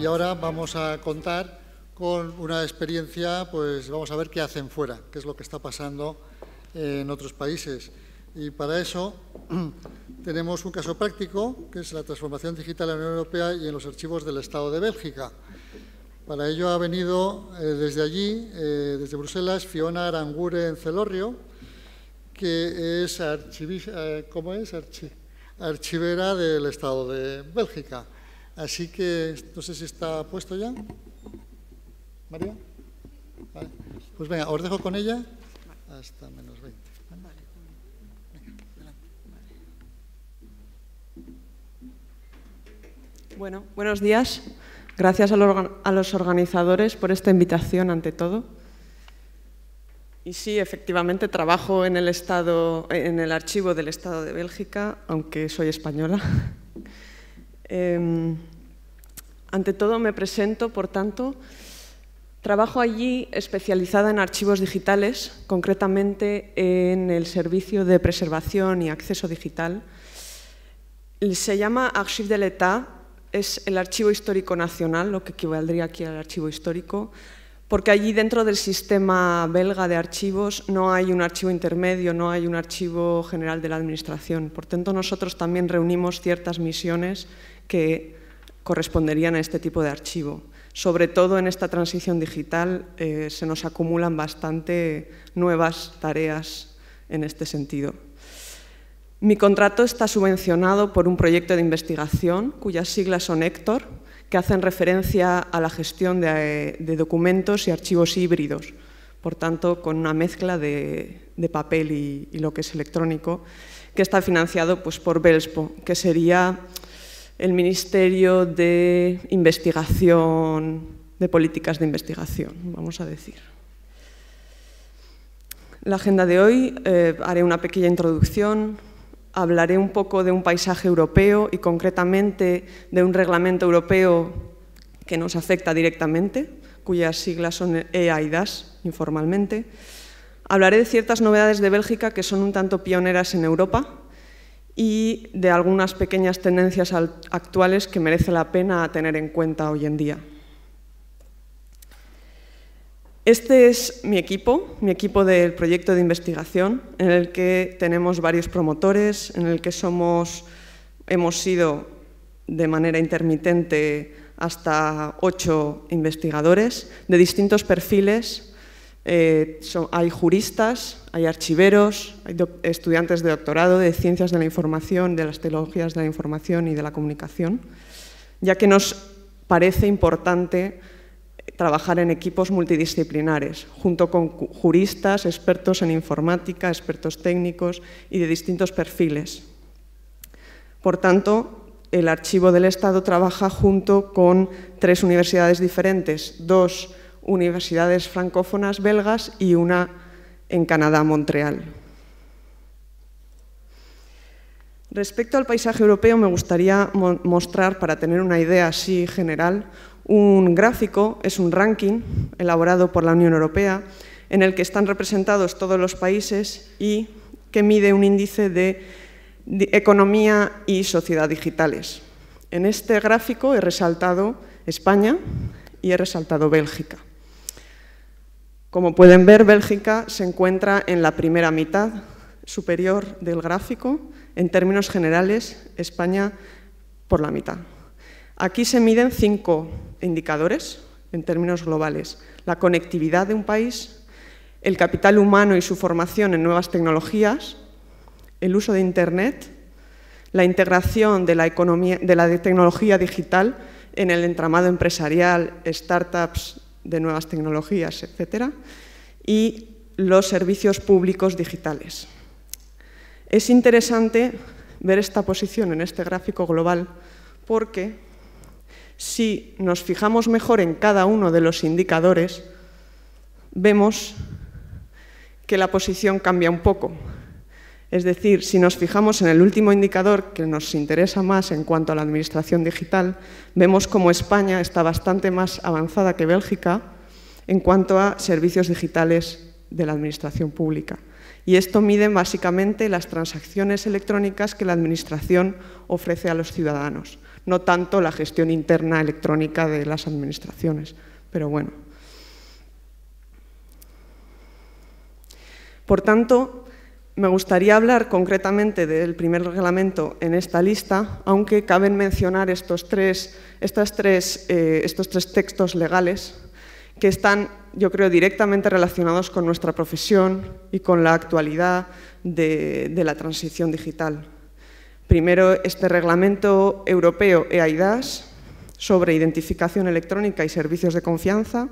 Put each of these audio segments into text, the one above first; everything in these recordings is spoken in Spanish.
y ahora vamos a contar con una experiencia, pues vamos a ver qué hacen fuera, qué es lo que está pasando en otros países. Y para eso tenemos un caso práctico, que es la transformación digital en la Unión Europea y en los archivos del Estado de Bélgica. Para ello ha venido eh, desde allí, eh, desde Bruselas, Fiona Arangure en Celorrio, que es, eh, es? archivera del Estado de Bélgica. Así que no sé si está puesto ya. María. Pues venga, os dejo con ella hasta menos 20. Bueno, buenos días. Gracias a los, a los organizadores por esta invitación ante todo. Y sí, efectivamente, trabajo en el, estado, en el archivo del Estado de Bélgica, aunque soy española. Em, ante todo me presento, por tanto, trabajo allí especializada en archivos digitales, concretamente en el servicio de preservación y acceso digital. Se llama Archive de l'État, es el archivo histórico nacional, lo que equivaldría aquí al archivo histórico, porque allí dentro del sistema belga de archivos no hay un archivo intermedio, no hay un archivo general de la Administración. Por tanto, nosotros también reunimos ciertas misiones que corresponderían a este tipo de archivo. Sobre todo en esta transición digital eh, se nos acumulan bastante nuevas tareas en este sentido. Mi contrato está subvencionado por un proyecto de investigación cuyas siglas son Héctor, que hacen referencia a la gestión de, documentos y archivos híbridos, por tanto, con una mezcla de, papel y, lo que es electrónico, que está financiado pues, por Belspo, que sería el Ministerio de Investigación, de Políticas de Investigación, vamos a decir. La agenda de hoy eh, haré una pequeña introducción, hablaré un poco de un paisaje europeo y concretamente de un reglamento europeo que nos afecta directamente, cuyas siglas son EA y DAS informalmente. Hablaré de ciertas novedades de Bélgica que son un tanto pioneras en Europa y de algunas pequeñas tendencias actuales que merece la pena tener en cuenta hoy en día. Este es mi equipo, mi equipo del proyecto de investigación, en el que tenemos varios promotores, en el que somos, hemos sido de manera intermitente hasta ocho investigadores de distintos perfiles eh, hay juristas, hay archiveros, hay estudiantes de doctorado de ciencias de la información, de las Teologías de la información y de la comunicación, ya que nos parece importante eh, trabajar en equipos multidisciplinares, junto con juristas, expertos en informática, expertos técnicos y de distintos perfiles. Por tanto, el Archivo del Estado trabaja junto con tres universidades diferentes, dos universidades francófonas belgas y una en Canadá, Montreal. Respecto al paisaje europeo, me gustaría mostrar, para tener una idea así general, un gráfico, es un ranking elaborado por la Unión Europea, en el que están representados todos los países y que mide un índice de economía y sociedad digitales. En este gráfico he resaltado España y he resaltado Bélgica. Como pueden ver, Bélgica se encuentra en la primera mitad superior del gráfico. En términos generales, España por la mitad. Aquí se miden cinco indicadores en términos globales. La conectividad de un país, el capital humano y su formación en nuevas tecnologías, el uso de Internet, la integración de la, economía, de la tecnología digital en el entramado empresarial, startups, de nuevas tecnologías, etcétera, y los servicios públicos digitales. Es interesante ver esta posición en este gráfico global porque si nos fijamos mejor en cada uno de los indicadores, vemos que la posición cambia un poco. Es decir, si nos fijamos en el último indicador que nos interesa más en cuanto a la administración digital, vemos como España está bastante más avanzada que Bélgica en cuanto a servicios digitales de la administración pública. Y esto mide básicamente las transacciones electrónicas que la administración ofrece a los ciudadanos, no tanto la gestión interna electrónica de las administraciones. Pero bueno. Por tanto, me gustaría hablar concretamente del primer reglamento en esta lista, aunque caben mencionar estos tres, eh, estos tres textos legales que están, yo creo, directamente relacionados con nuestra profesión y con la actualidad de, de la transición digital. Primero, este reglamento europeo eIDAS sobre identificación electrónica y servicios de confianza.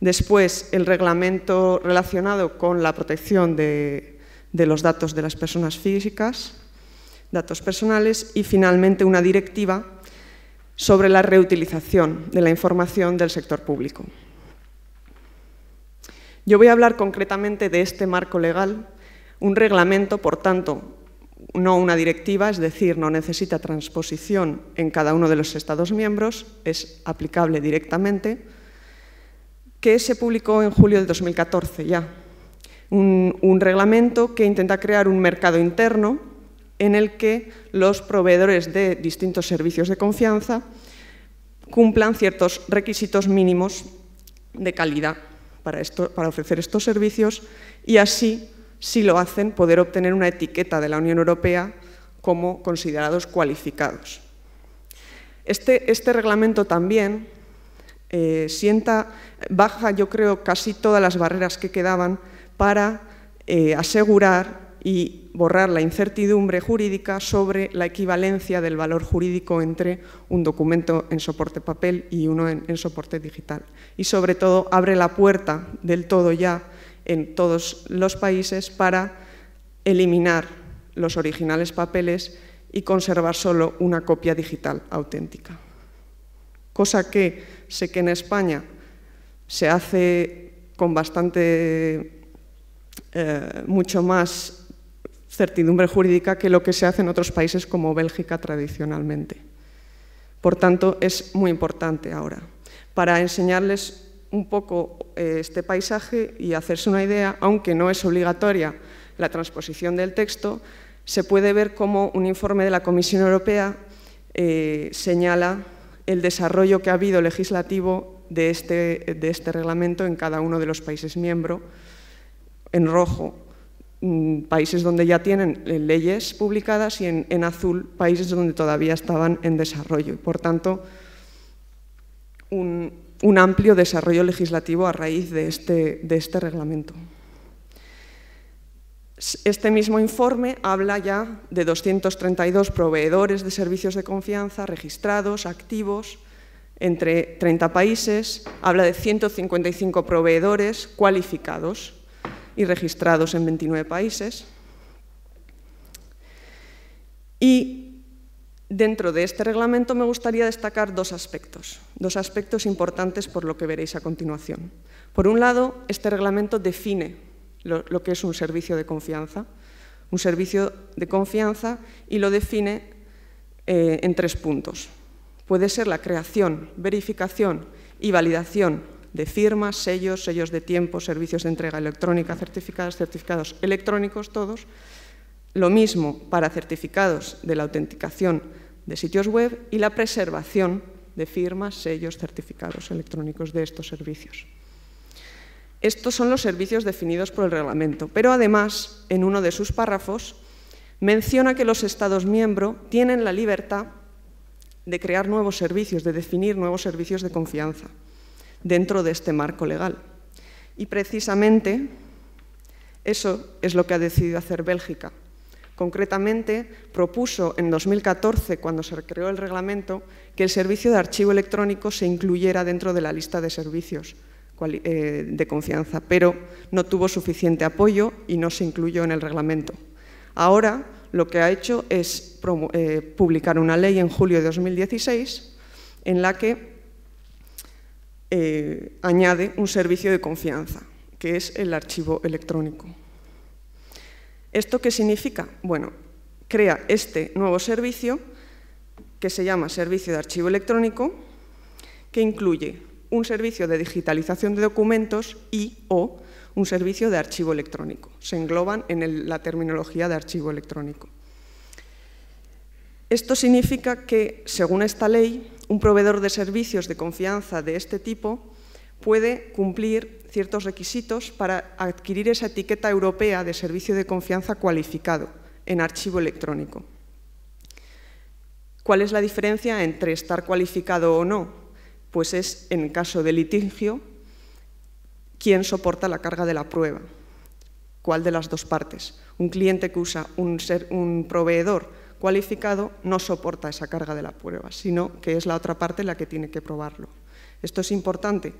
Después, el reglamento relacionado con la protección de de los datos de las personas físicas, datos personales y finalmente una directiva sobre la reutilización de la información del sector público. Yo voy a hablar concretamente de este marco legal, un reglamento, por tanto, no una directiva, es decir, no necesita transposición en cada uno de los Estados miembros, es aplicable directamente, que se publicó en julio de 2014 ya, un, reglamento que intenta crear un mercado interno en el que los proveedores de distintos servicios de confianza cumplan ciertos requisitos mínimos de calidad para, esto, para, ofrecer estos servicios y así, si lo hacen, poder obtener una etiqueta de la Unión Europea como considerados cualificados. Este, este reglamento también eh, sienta, baja, yo creo, casi todas las barreras que quedaban para eh, asegurar y borrar la incertidumbre jurídica sobre la equivalencia del valor jurídico entre un documento en soporte papel y uno en soporte digital. Y sobre todo abre la puerta del todo ya en todos los países para eliminar los originales papeles y conservar solo una copia digital auténtica. Cosa que sé que en España se hace con bastante eh, mucho más certidumbre jurídica que lo que se hace en otros países como Bélgica tradicionalmente. Por tanto, es muy importante ahora. Para enseñarles un poco eh, este paisaje y hacerse una idea, aunque no es obligatoria la transposición del texto, se puede ver cómo un informe de la Comisión Europea eh, señala el desarrollo que ha habido legislativo de este, de este reglamento en cada uno de los países miembros en rojo mm, países donde ya tienen eh, leyes publicadas y en, azul países donde todavía estaban en desarrollo. Y por tanto, un, amplio desarrollo legislativo a raíz de este, de este reglamento. Este mismo informe habla ya de 232 proveedores de servicios de confianza registrados, activos, entre 30 países, habla de 155 proveedores cualificados y registrados en 29 países. Y dentro de este reglamento me gustaría destacar dos aspectos, dos aspectos importantes por lo que veréis a continuación. Por un lado, este reglamento define lo, que es un servicio de confianza, un servicio de confianza y lo define eh, en tres puntos. Puede ser la creación, verificación y validación de firmas, sellos, sellos de tiempo, servicios de entrega electrónica, certificados, certificados electrónicos, todos. Lo mismo para certificados de la autenticación de sitios web y la preservación de firmas, sellos, certificados electrónicos de estos servicios. Estos son los servicios definidos por el reglamento, pero además, en uno de sus párrafos, menciona que los Estados miembros tienen la libertad de crear nuevos servicios, de definir nuevos servicios de confianza dentro de este marco legal. Y precisamente eso es lo que ha decidido hacer Bélgica. Concretamente, propuso en 2014, cuando se creó el reglamento, que el servicio de archivo electrónico se incluyera dentro de la lista de servicios eh, de confianza, pero no tuvo suficiente apoyo y no se incluyó en el reglamento. Ahora lo que ha hecho es eh, publicar una ley en julio de 2016 en la que eh, añade un servicio de confianza, que es el archivo electrónico. ¿Esto qué significa? Bueno, crea este nuevo servicio que se llama Servicio de Archivo Electrónico, que incluye un servicio de digitalización de documentos y o un servicio de archivo electrónico. Se engloban en la terminología de archivo electrónico. Esto significa que, según esta ley, un proveedor de servicios de confianza de este tipo puede cumplir ciertos requisitos para adquirir esa etiqueta europea de servicio de confianza cualificado en archivo electrónico. ¿Cuál es la diferencia entre estar cualificado o no? Pues es, en el caso de litigio, quién soporta la carga de la prueba, cuál de las dos partes. Un cliente que usa un proveedor cualificado no soporta esa carga de la prueba, sino que es la otra parte la que tiene que probarlo. Esto es importante.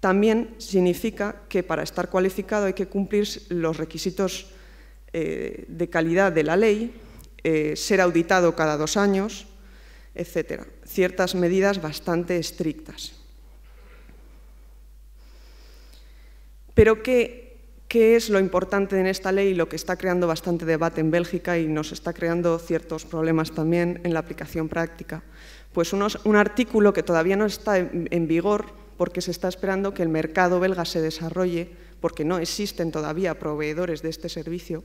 También significa que para estar cualificado hay que cumplir los requisitos eh, de calidad de la ley, eh, ser auditado cada dos años, etc. Ciertas medidas bastante estrictas. Pero que qué es lo importante en esta ley y lo que está creando bastante debate en Bélgica y nos está creando ciertos problemas también en la aplicación práctica. Pues un artículo que todavía no está en, vigor porque se está esperando que el mercado belga se desarrolle, porque no existen todavía proveedores de este servicio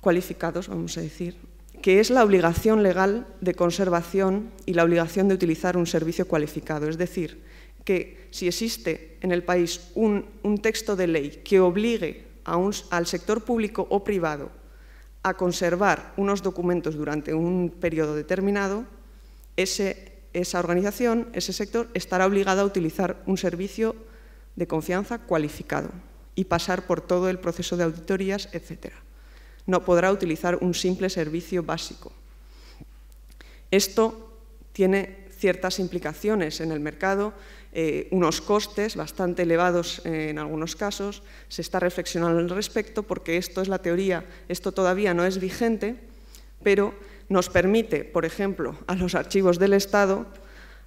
cualificados, vamos a decir, que es la obligación legal de conservación y la obligación de utilizar un servicio cualificado. Es decir, que si existe en el país un, texto de ley que obligue al sector público o privado a conservar unos documentos durante un periodo determinado, esa organización, ese sector, estará obligada a utilizar un servicio de confianza cualificado y pasar por todo el proceso de auditorías, etc. No podrá utilizar un simple servicio básico. Esto tiene ciertas implicaciones en el mercado eh, unos costes bastante elevados eh, en algunos casos. Se está reflexionando al respecto porque esto es la teoría, esto todavía no es vigente, pero nos permite, por ejemplo, a los archivos del Estado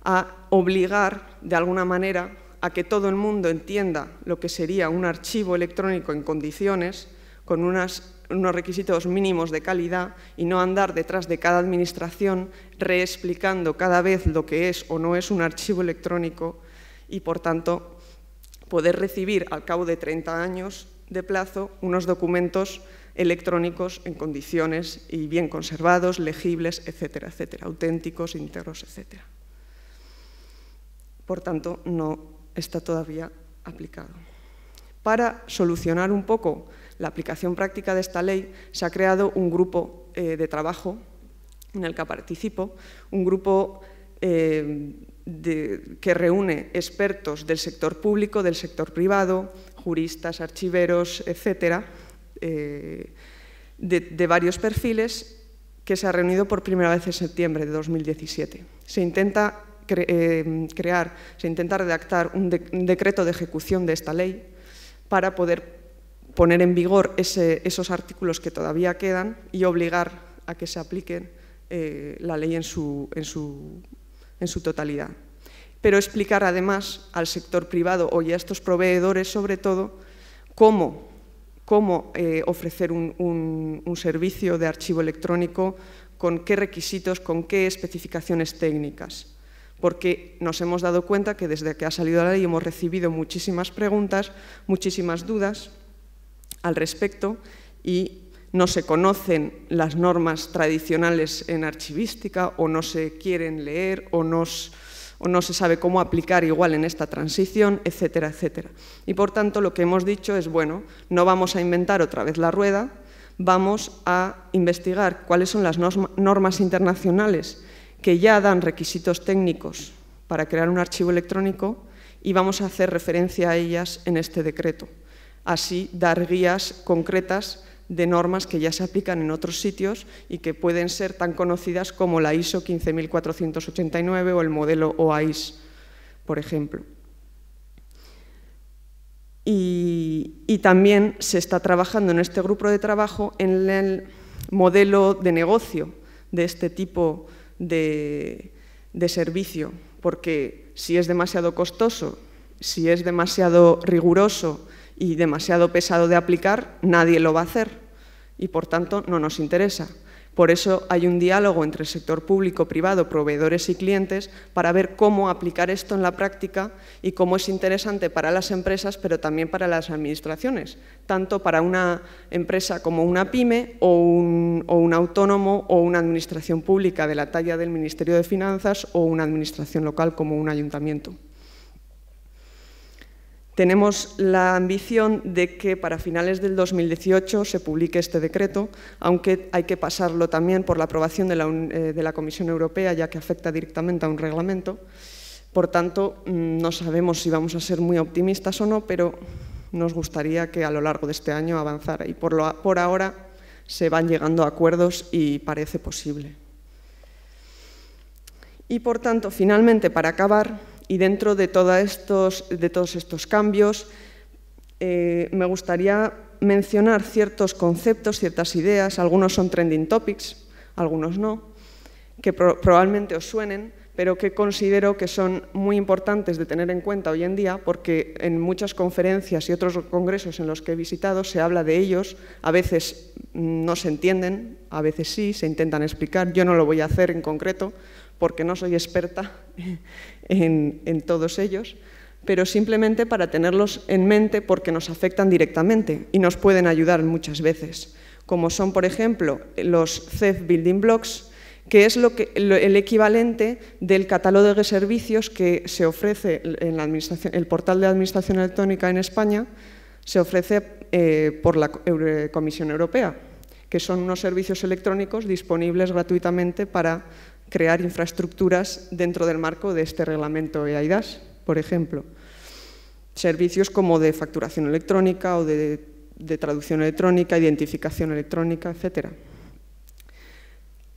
a obligar de alguna manera a que todo el mundo entienda lo que sería un archivo electrónico en condiciones, con unos requisitos mínimos de calidad y no andar detrás de cada administración reexplicando cada vez lo que es o no es un archivo electrónico y, por tanto, poder recibir al cabo de 30 años de plazo unos documentos electrónicos en condiciones y bien conservados, legibles, etcétera, etcétera, auténticos, íntegros, etcétera. Por tanto, no está todavía aplicado. Para solucionar un poco la aplicación práctica de esta ley, se ha creado un grupo eh, de trabajo en el que participo, un grupo eh, que reúne expertos del sector público, del sector privado, juristas, archiveros, etcétera, eh, de, varios perfiles, que se ha reunido por primera vez en septiembre de 2017. Se intenta eh, crear, se intenta redactar un, decreto de ejecución de esta ley para poder poner en vigor esos artículos que todavía quedan y obligar a que se apliquen eh, la ley en en su en su totalidad. Pero explicar además al sector privado y a estos proveedores, sobre todo, cómo, cómo eh, ofrecer un, un servicio de archivo electrónico, con qué requisitos, con qué especificaciones técnicas porque nos hemos dado cuenta que desde que ha salido la ley hemos recibido muchísimas preguntas, muchísimas dudas al respecto y no se conocen las normas tradicionales en archivística o no se quieren leer o no, se sabe cómo aplicar igual en esta transición, etcétera, etcétera. Y por tanto lo que hemos dicho es, bueno, no vamos a inventar otra vez la rueda, vamos a investigar cuáles son las normas internacionales que ya dan requisitos técnicos para crear un archivo electrónico y vamos a hacer referencia a ellas en este decreto. Así, dar guías concretas de normas que ya se aplican en otros sitios y que pueden ser tan conocidas como la ISO 15489 o el modelo OAIS, por ejemplo. Y, también se está trabajando en este grupo de trabajo en el modelo de negocio de este tipo de servicio, porque si es demasiado costoso, si es demasiado riguroso, y demasiado pesado de aplicar, nadie lo va a hacer y por tanto no nos interesa. Por eso hay un diálogo entre el sector público, privado, proveedores y clientes para ver cómo aplicar esto en la práctica y cómo es interesante para las empresas, pero también para las administraciones, tanto para una empresa como una pyme o un, o un autónomo o una administración pública de la talla del Ministerio de Finanzas o una administración local como un ayuntamiento. Tenemos la ambición de que para finales del 2018 se publique este decreto, aunque hay que pasarlo también por la aprobación de la, eh, Comisión Europea, ya que afecta directamente a un reglamento. Por tanto, mm, no sabemos si vamos a ser muy optimistas o no, pero nos gustaría que a lo largo de este año avanzara. Y por, por ahora se van llegando a acuerdos y parece posible. Y por tanto, finalmente, para acabar, y dentro de, todos estos cambios, eh, me gustaría mencionar ciertos conceptos, ciertas ideas, algunos son trending topics, algunos no, que probablemente os suenen, pero que considero que son muy importantes de tener en cuenta hoy en día, porque en muchas conferencias y otros congresos en los que he visitado se habla de ellos, a veces mm, no se entienden, a veces sí, se intentan explicar, yo no lo voy a hacer en concreto, porque no soy experta en, todos ellos, pero simplemente para tenerlos en mente porque nos afectan directamente y nos pueden ayudar muchas veces, como son, por ejemplo, los CEF Building Blocks, que es lo que, el equivalente del catálogo de servicios que se ofrece en la administración, el portal de administración electrónica en España, se ofrece eh, por la eh, Comisión Europea, que son unos servicios electrónicos disponibles gratuitamente para crear infraestructuras dentro del marco de este reglamento EIDAS, por ejemplo. Servicios como de facturación electrónica o de, traducción electrónica, identificación electrónica, etc.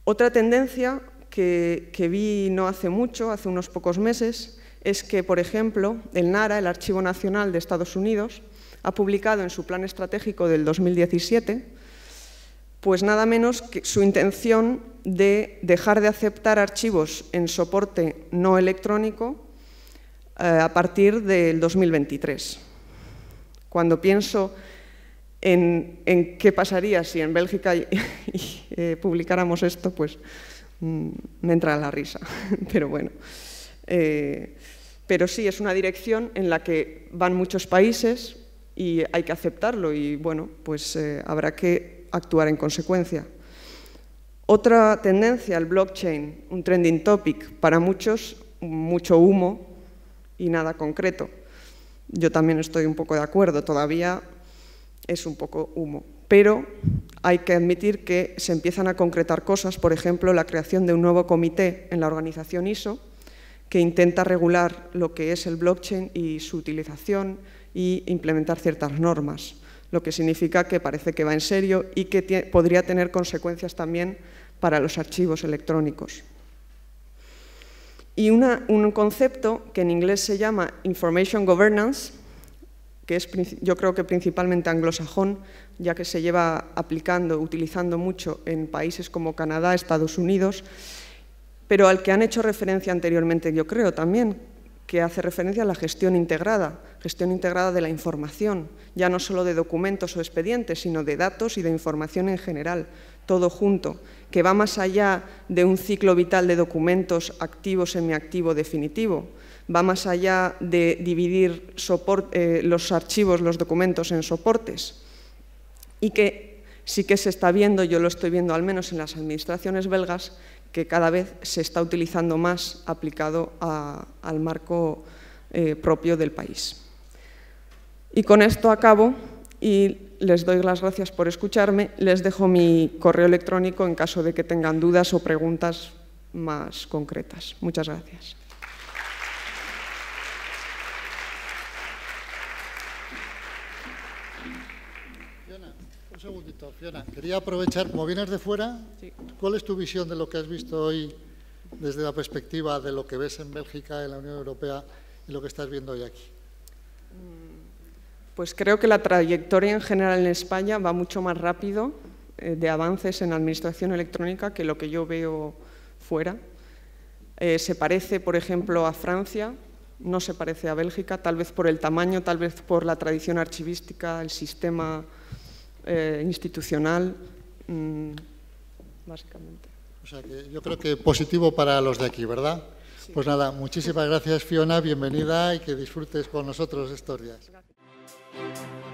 Otra tendencia que vi no hace mucho, hace unos pocos meses, es que, por ejemplo, el NARA, el Archivo Nacional de Estados Unidos, ha publicado en su plan estratégico del 2017, pues nada menos que su intención de dejar de aceptar archivos en soporte no electrónico eh, a partir del 2023. Cuando pienso en, qué pasaría si en Bélgica eh, publicáramos esto, pues mm, me entra la risa. Pero bueno. Eh, pero sí, es una dirección en la que van muchos países y hay que aceptarlo y bueno, pues habrá que actuar en consecuencia. Otra tendencia, el blockchain, un trending topic para muchos, mucho humo y nada concreto. Yo también estoy un poco de acuerdo, todavía es un poco humo. Pero hay que admitir que se empiezan a concretar cosas, por ejemplo, la creación de un nuevo comité en la organización ISO que intenta regular lo que es el blockchain y su utilización y implementar ciertas normas, lo que significa que parece que va en serio y que podría tener consecuencias también para los archivos electrónicos. Y un concepto que en inglés se llama Information Governance, que es yo creo que principalmente anglosajón, ya que se lleva aplicando, utilizando mucho en países como Canadá, Estados Unidos, pero al que han hecho referencia anteriormente, yo creo también, que hace referencia a la gestión integrada, gestión integrada de la información, ya no solo de documentos o expedientes, sino de datos y de información en general, todo junto, que va más allá de un ciclo vital de documentos activo, semiactivo, definitivo, va más allá de dividir eh, los archivos, los documentos en soportes, y que sí que se está viendo, yo lo estoy viendo al menos en las administraciones belgas, que cada vez se está utilizando más aplicado al marco eh, propio del país. Y con esto acabo y les doy las gracias por escucharme. Les dejo mi correo electrónico en caso de que tengan dudas o preguntas más concretas. Muchas gracias. Fiona, un segundito, Fiona, quería aprovechar, como vienes de fuera, ¿cuál es tu visión de lo que has visto hoy desde la perspectiva de lo que ves en Bélgica, en la Unión Europea y lo que estás viendo hoy aquí? Mm, pues creo que la trayectoria en general en España va mucho más rápido eh, de avances en administración electrónica que lo que yo veo fuera. Eh, se parece, por ejemplo, a Francia, no se parece a Bélgica, tal vez por el tamaño, tal vez por la tradición archivística, el sistema eh, institucional, mm, básicamente. O sea que yo creo que positivo para los de aquí, ¿verdad? Pues nada, muchísimas gracias Fiona, bienvenida y que disfrutes con nosotros estos días. Thank you.